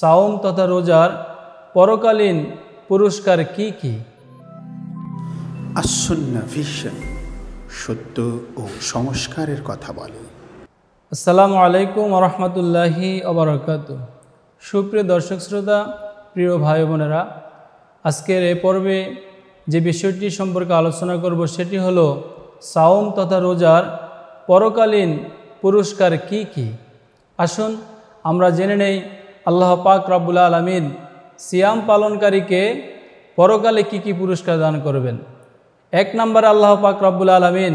সাওম তথা রোজার পরকালীন পুরস্কার কি কি আসন্ন সত্য ও সংস্কারের কথা বলে আসসালামু আলাইকুম রহমতুল্লাহি অবরাকাত সুপ্রিয় দর্শক শ্রোতা প্রিয় ভাই বোনেরা আজকের এ পর্বে যে বিষয়টি সম্পর্কে আলোচনা করব সেটি হল সাওম তথা রোজার পরকালীন পুরস্কার কি কি আসুন আমরা জেনে নেই আল্লাহ পাক রাবুল আলমিন সিয়াম পালনকারীকে পরকালে কি কি পুরস্কার দান করবেন এক নম্বর আল্লাহ পাক রাবুল আলমিন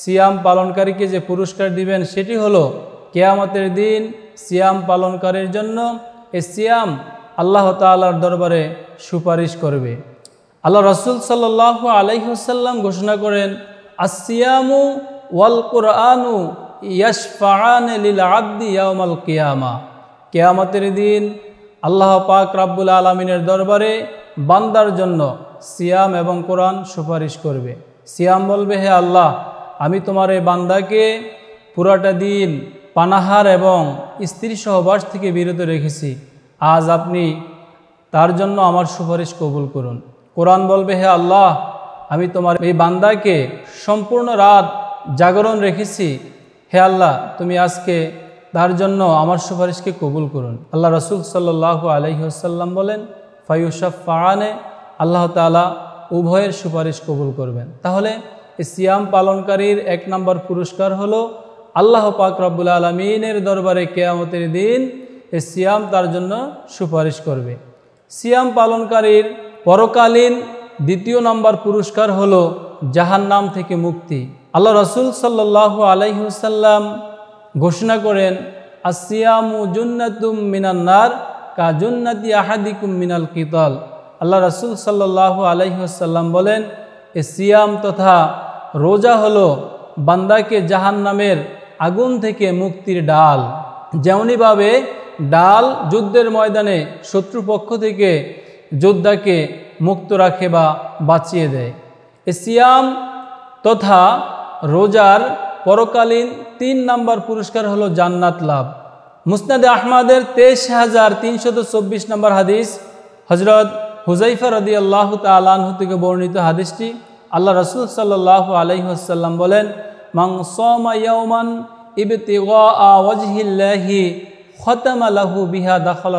সিয়াম পালনকারীকে যে পুরস্কার দিবেন সেটি হলো কেয়ামতের দিন সিয়াম পালনকারীর জন্য এ সিয়াম আল্লাহ তালার দরবারে সুপারিশ করবে আল্লাহ রসুল সাল্লাহ আলাইহসাল্লাম ঘোষণা করেন আসিয়ামু ওয়াল কোরআনু ইয়াসফান লিল আব্দি ইয়ামাল কিয়ামা কেয়ামতের দিন আল্লাহ পাক রাব্বুল আলমিনের দরবারে বান্দার জন্য সিয়াম এবং কোরআন সুপারিশ করবে সিয়াম বলবে হে আল্লাহ আমি তোমার এই বান্দাকে পুরাটা দিন পানাহার এবং স্ত্রী সহবাস থেকে বিরত রেখেছি আজ আপনি তার জন্য আমার সুপারিশ কবুল করুন কোরআন বলবে হে আল্লাহ আমি তোমার এই বান্দাকে সম্পূর্ণ রাত জাগরণ রেখেছি হে আল্লাহ তুমি আজকে তার জন্য আমার সুপারিশকে কবুল করুন আল্লাহ রসুল সাল্লাহ আলহিহসাল্লাম বলেন ফায়ুসাফ ফারানে আল্লাহ তালা উভয়ের সুপারিশ কবুল করবেন তাহলে সিয়াম পালনকারীর এক নম্বর পুরস্কার হল আল্লাহ পাক রব্বুল আলমিনের দরবারে কেয়ামতের দিন এ সিয়াম তার জন্য সুপারিশ করবে সিয়াম পালনকারীর পরকালীন দ্বিতীয় নম্বর পুরস্কার হল জাহান্নাম থেকে মুক্তি আল্লাহ রসুল সাল্লাহ আলাইহুসাল্লাম ঘোষণা করেন আসিয়ামু জুন্নাতুম মিনান্নার কা জুন্নাতি আহাদিকুম মিনাল কিতল আল্লাহ রাসুল সাল্লাহ আলহিহসাল্লাম বলেন এ সিয়াম তথা রোজা হলো বান্দাকে জাহান নামের আগুন থেকে মুক্তির ডাল যেমনিভাবে ডাল যুদ্ধের ময়দানে শত্রুপক্ষ থেকে যোদ্ধাকে মুক্ত রাখে বা বাঁচিয়ে দেয় এ সিয়াম তথা রোজার পরকালীন তিন নাম্বার পুরস্কার হলো জান্নাত লাভ মুসনাদে আহমদের তেইশ হাজার তিনশত চব্বিশ নম্বর হাদিস হজরত হুজাইফা রদি আল্লাহ তালাহু থেকে বর্ণিত হাদিসটি আল্লাহ রসুল সাল্লাহ আলহিহাসাল্লাম বলেন মাং সমায়মান বিহা দাখল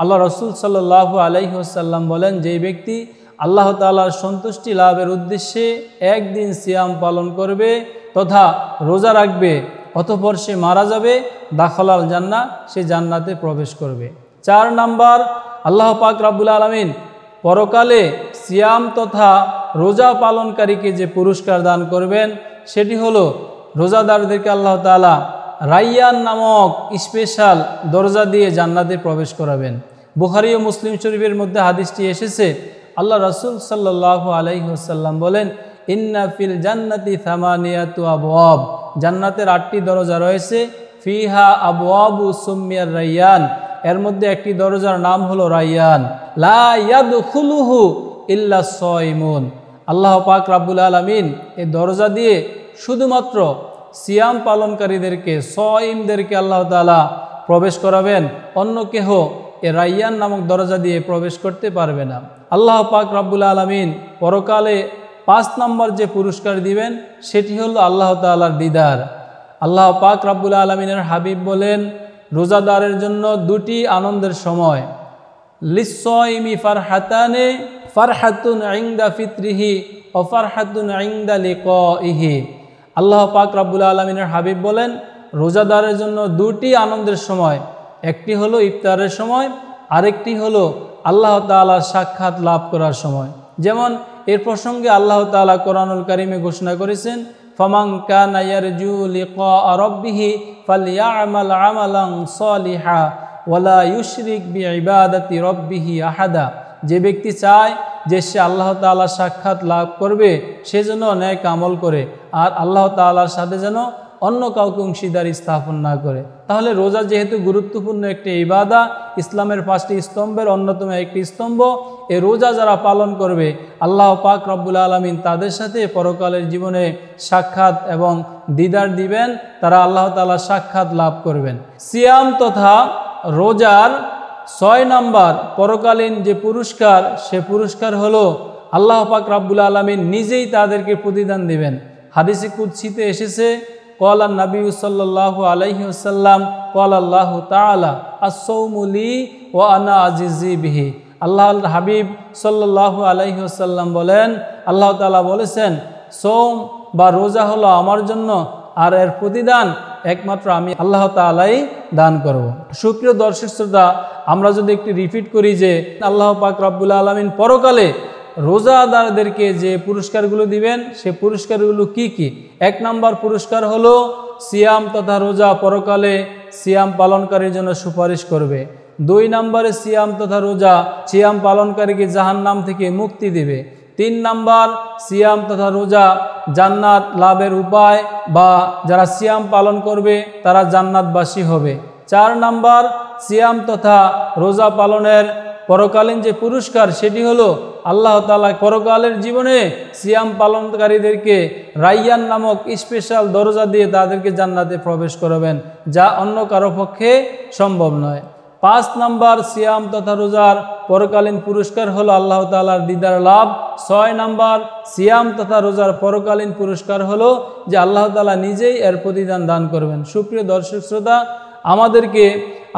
আল্লাহ রসুল সাল্লাহ আলহিহাসাল্লাম বলেন যে ব্যক্তি আল্লাহ তালার সন্তুষ্টি লাভের উদ্দেশ্যে একদিন সিয়াম পালন করবে তথা রোজা রাখবে অতপর সে মারা যাবে দাখলাল জান্না সে জান্নাতে প্রবেশ করবে চার নাম্বার আল্লাহ পাক রাবুল আলমিন পরকালে সিয়াম তথা রোজা পালনকারীকে যে পুরস্কার দান করবেন সেটি হলো রোজাদারদেরকে আল্লাহ তালা রাইয়ান নামক স্পেশাল দরজা দিয়ে জান্নাতে প্রবেশ করাবেন বুখারি ও মুসলিম শরীফের মধ্যে হাদিসটি এসেছে আল্লাহ রসুল সাল্লাহ আলাইহসাল্লাম বলেন ইন্না ফিল জান্নাতি থামানিয়াতু আবওয়াব জান্নাতের আটটি দরজা রয়েছে ফিহা আবু সুমিয়ার রাইয়ান এর মধ্যে একটি দরজার নাম হলো রাইয়ান লা খুলুহু ইল্লা সয়মুন আল্লাহ পাক রাবুল আলামিন এই দরজা দিয়ে শুধুমাত্র সিয়াম পালনকারীদেরকে সয়মদেরকে আল্লাহ তালা প্রবেশ করাবেন অন্য কেহ এ রাইয়ান নামক দরজা দিয়ে প্রবেশ করতে পারবে না আল্লাহ পাক রাব্বুল আলমিন পরকালে পাঁচ নম্বর যে পুরস্কার দিবেন সেটি হল আল্লাহ তাল্লাহর দিদার আল্লাহ পাক রাবুল আলমিনের হাবিব বলেন রোজাদারের জন্য দুটি আনন্দের সময় লিসমি ফারহাতানে ফারহাতুন আইন্দা ফিত্রিহি ও ফারহাতুন আইন্দা লিক ইহি আল্লাহ পাক রাবুল আলমিনের হাবিব বলেন রোজাদারের জন্য দুটি আনন্দের সময় একটি হলো ইফতারের সময় আরেকটি হলো আল্লাহ তাল্লাহ সাক্ষাৎ লাভ করার সময় যেমন এর প্রসঙ্গে আল্লাহ তালা কোরআনুল কারিমে ঘোষণা করেছেন ফমাং কানাইয়ারবিহি ফালিয়ামাল ওয়ালা ইউশরিক রব্বিহি আহাদা যে ব্যক্তি চায় যে সে আল্লাহ তাল্লাহ সাক্ষাৎ লাভ করবে সে যেন ন্যায় আমল করে আর আল্লাহ তাল্লাহার সাথে যেন অন্য কাউকে অংশীদার স্থাপন না করে তাহলে রোজা যেহেতু গুরুত্বপূর্ণ একটি ইবাদা ইসলামের পাঁচটি স্তম্ভের অন্যতম একটি স্তম্ভ এ রোজা যারা পালন করবে আল্লাহ পাক রব্বুল আলমিন তাদের সাথে পরকালের জীবনে সাক্ষাৎ এবং দিদার দিবেন তারা আল্লাহ তালা সাক্ষাৎ লাভ করবেন সিয়াম তথা রোজার ছয় নাম্বার পরকালীন যে পুরস্কার সে পুরস্কার হলো আল্লাহ পাক রাব্বুল আলমিন নিজেই তাদেরকে প্রতিদান দিবেন হাদিসে কুৎসিতে এসেছে কলা নবী সাল্লাহ আলহি আসাল্লাম কল আল্লাহ তালা আসৌমুলি ও আনা আজিজি বিহি আল্লাহ হাবিব সাল্লাহ আলহি আসাল্লাম বলেন আল্লাহ তালা বলেছেন সোম বা রোজা হলো আমার জন্য আর এর প্রতিদান একমাত্র আমি আল্লাহ তালাই দান করব। সুপ্রিয় দর্শক শ্রোতা আমরা যদি একটি রিপিট করি যে আল্লাহ পাক রব্বুল আলমিন পরকালে রোজাদারদেরকে যে পুরস্কারগুলো দিবেন সে পুরস্কারগুলো কি কি এক নম্বর পুরস্কার হলো সিয়াম তথা রোজা পরকালে সিয়াম পালনকারীর জন্য সুপারিশ করবে দুই নম্বরে সিয়াম তথা রোজা সিয়াম পালনকারীকে জাহান্নাম থেকে মুক্তি দিবে তিন নাম্বার সিয়াম তথা রোজা জান্নাত লাভের উপায় বা যারা সিয়াম পালন করবে তারা জান্নাতবাসী হবে চার নাম্বার সিয়াম তথা রোজা পালনের পরকালীন যে পুরস্কার সেটি হলো আল্লাহ তালা পরকালের জীবনে সিয়াম পালনকারীদেরকে রাইয়ান নামক স্পেশাল দরজা দিয়ে তাদেরকে জান্নাতে প্রবেশ করবেন যা অন্য কারো পক্ষে সম্ভব নয় পাঁচ নাম্বার সিয়াম তথা রোজার পরকালীন পুরস্কার হলো আল্লাহ তালার দিদার লাভ ছয় নাম্বার সিয়াম তথা রোজার পরকালীন পুরস্কার হলো যে আল্লাহ তালা নিজেই এর প্রতিদান দান করবেন সুপ্রিয় দর্শক শ্রোতা আমাদেরকে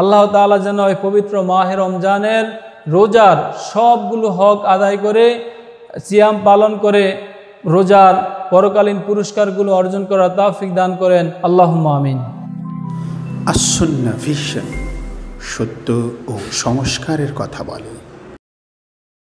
আল্লাহ তালা যেন ওই পবিত্র মাহের রমজানের রোজার সবগুলো হক আদায় করে সিয়াম পালন করে রোজার পরকালীন পুরস্কারগুলো অর্জন করার তাফিক দান করেন আল্লাহ আমিন আসন্ন ভীষণ সত্য ও সংস্কারের কথা বলে